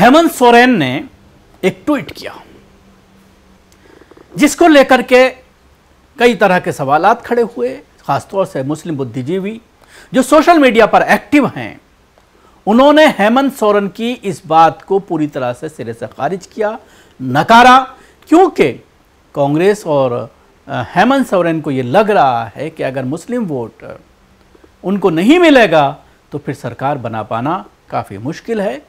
हेमंत सोरेन ने एक ट्वीट किया जिसको लेकर के कई तरह के सवाल खड़े हुए खासतौर से मुस्लिम बुद्धिजीवी जो सोशल मीडिया पर एक्टिव हैं उन्होंने हेमंत सोरेन की इस बात को पूरी तरह से सिरे से खारिज किया नकारा क्योंकि कांग्रेस और हेमंत सोरेन को ये लग रहा है कि अगर मुस्लिम वोट उनको नहीं मिलेगा तो फिर सरकार बना पाना काफ़ी मुश्किल है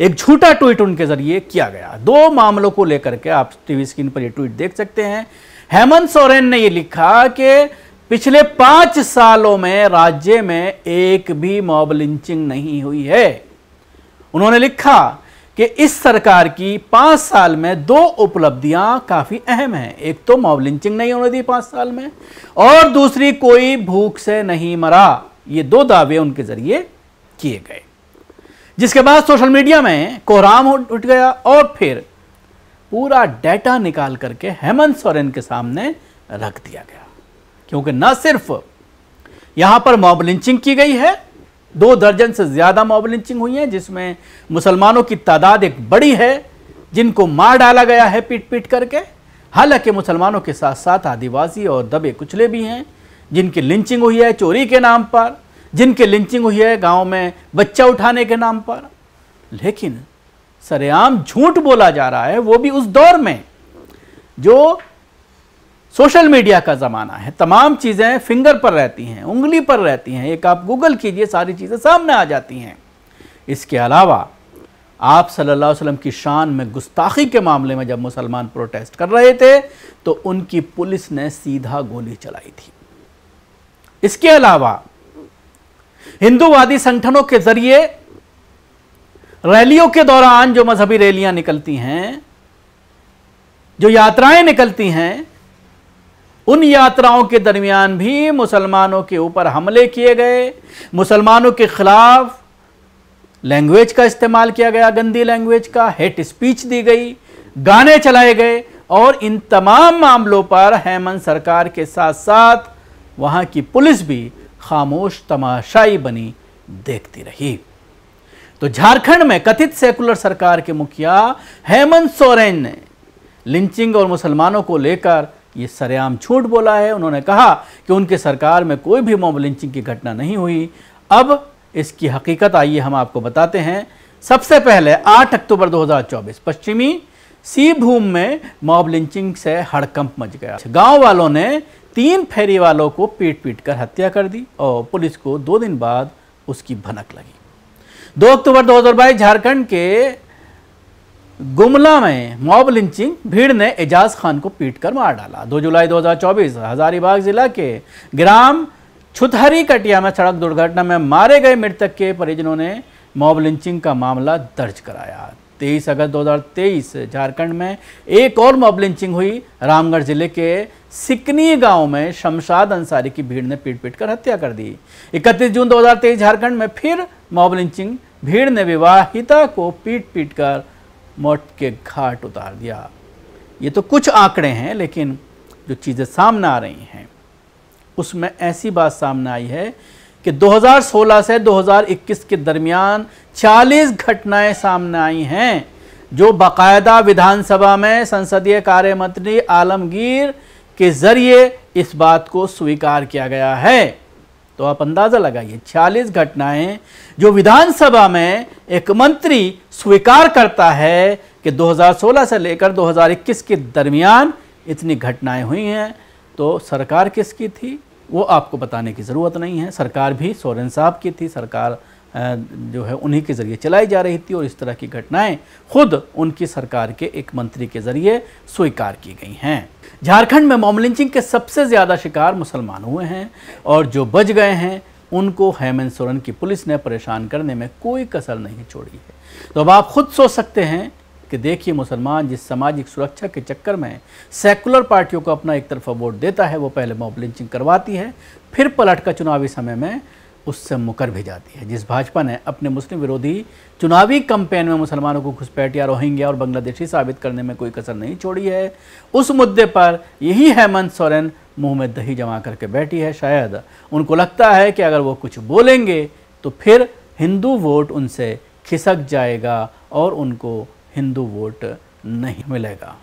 एक झूठा ट्वीट उनके जरिए किया गया दो मामलों को लेकर के आप टीवी स्क्रीन पर ये ट्वीट देख सकते हैं हेमंत सोरेन ने ये लिखा कि पिछले पांच सालों में राज्य में एक भी मॉब लिंचिंग नहीं हुई है उन्होंने लिखा कि इस सरकार की पांच साल में दो उपलब्धियां काफी अहम हैं एक तो मॉब लिंचिंग नहीं होने दी पांच साल में और दूसरी कोई भूख से नहीं मरा ये दो दावे उनके जरिए किए गए जिसके बाद सोशल मीडिया में कोहराम उठ गया और फिर पूरा डाटा निकाल करके हेमंत सोरेन के सामने रख दिया गया क्योंकि न सिर्फ यहां पर मॉब लिंचिंग की गई है दो दर्जन से ज़्यादा मॉब लिंचिंग हुई है जिसमें मुसलमानों की तादाद एक बड़ी है जिनको मार डाला गया है पीट पीट करके हालांकि मुसलमानों के साथ साथ आदिवासी और दबे कुचले भी हैं जिनकी लिंचिंग हुई है चोरी के नाम पर जिनके लिंचिंग हुई है गांव में बच्चा उठाने के नाम पर लेकिन सरेआम झूठ बोला जा रहा है वो भी उस दौर में जो सोशल मीडिया का ज़माना है तमाम चीज़ें फिंगर पर रहती हैं उंगली पर रहती हैं एक आप गूगल कीजिए सारी चीज़ें सामने आ जाती हैं इसके अलावा आप सल्लल्लाहु अलैहि वसल्लम की शान में गुस्ताखी के मामले में जब मुसलमान प्रोटेस्ट कर रहे थे तो उनकी पुलिस ने सीधा गोली चलाई थी इसके अलावा हिंदूवादी संगठनों के जरिए रैलियों के दौरान जो मजहबी रैलियां निकलती हैं जो यात्राएं निकलती हैं उन यात्राओं के दरमियान भी मुसलमानों के ऊपर हमले किए गए मुसलमानों के खिलाफ लैंग्वेज का इस्तेमाल किया गया गंदी लैंग्वेज का हेट स्पीच दी गई गाने चलाए गए और इन तमाम मामलों पर हेमंत सरकार के साथ साथ वहां की पुलिस भी खामोश तमाशाई बनी देखती रही तो झारखंड में कथित सेकुलर सरकार के मुखिया हेमंत सोरेन ने लिंचिंग और मुसलमानों को लेकर यह सरेआम झूठ बोला है उन्होंने कहा कि उनके सरकार में कोई भी मॉब लिंचिंग की घटना नहीं हुई अब इसकी हकीकत आइए हम आपको बताते हैं सबसे पहले 8 अक्टूबर 2024 पश्चिमी सी भूम में मॉब लिंचिंग से हड़कंप मच गया गांव वालों ने तीन फेरी वालों को पीट पीट कर हत्या कर दी और पुलिस को दो दिन बाद उसकी भनक लगी दो अक्टूबर 2022 झारखंड के गुमला में मॉब लिंचिंग भीड़ ने एजाज खान को पीट कर मार डाला 2 जुलाई 2024 हजारीबाग जिला के ग्राम छुतहरी कटिया में सड़क दुर्घटना में मारे गए मृतक के परिजनों ने मॉब लिंचिंग का मामला दर्ज कराया 23 अगस्त 2023 झारखंड में एक और मॉब लिंचिंग हुई रामगढ़ जिले के सिकनी गांव में शमशाद अंसारी की भीड़ ने पीट पीट कर हत्या कर दी 31 जून 2023 झारखंड में फिर मॉब लिंचिंग भीड़ ने विवाहिता को पीट पीट कर मौत के घाट उतार दिया ये तो कुछ आंकड़े हैं लेकिन जो चीज़ें सामने आ रही हैं उसमें ऐसी बात सामने आई है कि 2016 से 2021 के दरमियान 40 घटनाएं सामने आई हैं जो बाकायदा विधानसभा में संसदीय कार्य मंत्री आलमगीर के ज़रिए इस बात को स्वीकार किया गया है तो आप अंदाज़ा लगाइए 40 घटनाएं जो विधानसभा में एक मंत्री स्वीकार करता है कि 2016 से लेकर 2021 के दरमियान इतनी घटनाएं हुई हैं तो सरकार किसकी थी वो आपको बताने की ज़रूरत नहीं है सरकार भी सोरेन साहब की थी सरकार जो है उन्हीं के ज़रिए चलाई जा रही थी और इस तरह की घटनाएं खुद उनकी सरकार के एक मंत्री के ज़रिए स्वीकार की गई हैं झारखंड में मॉम लिंचिंग के सबसे ज़्यादा शिकार मुसलमान हुए हैं और जो बच गए हैं उनको हेमंत सोरेन की पुलिस ने परेशान करने में कोई कसर नहीं छोड़ी है तो अब आप खुद सोच सकते हैं कि देखिए मुसलमान जिस सामाजिक सुरक्षा के चक्कर में सेकुलर पार्टियों को अपना एक तरफा वोट देता है वो पहले मॉब लिंचिंग करवाती है फिर पलट कर चुनावी समय में उससे मुकर भी जाती है जिस भाजपा ने अपने मुस्लिम विरोधी चुनावी कंपेन में मुसलमानों को घुसपैठिया रोहिंग्या और बांग्लादेशी साबित करने में कोई कसर नहीं छोड़ी है उस मुद्दे पर यही हेमंत सोरेन मुंह में दही जमा करके बैठी है शायद उनको लगता है कि अगर वो कुछ बोलेंगे तो फिर हिंदू वोट उनसे खिसक जाएगा और उनको हिंदू वोट नहीं मिलेगा